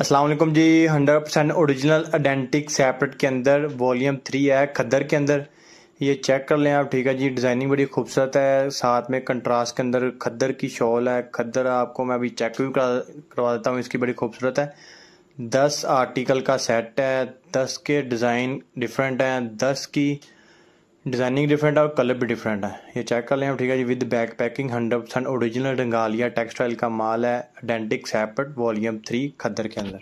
Aslam ji 100 percent original identical separate के अंदर volume three है खद्दर के अंदर ये चेक कर लें आप ठीक है जी डिज़ाइनिंग बड़ी खूबसूरत है साथ में कंट्रास्ट के अंदर खद्दर की शॉल है खद्दर आपको मैं अभी चेक भी करा करवा देता हूँ इसकी बड़ी खूबसूरत है दस आर्टिकल का सेट है दस के डिज़ाइन डिफरेंट हैं दस की डिजाइनिंग डिफरेंट है और कलर भी डिफरेंट है ये चेक कर लें ठीक है जी with back packing hundred percent original Dangaliya textile का माल है डेंटिक सैपट वॉल्यूम थ्री खद्दर के अंदर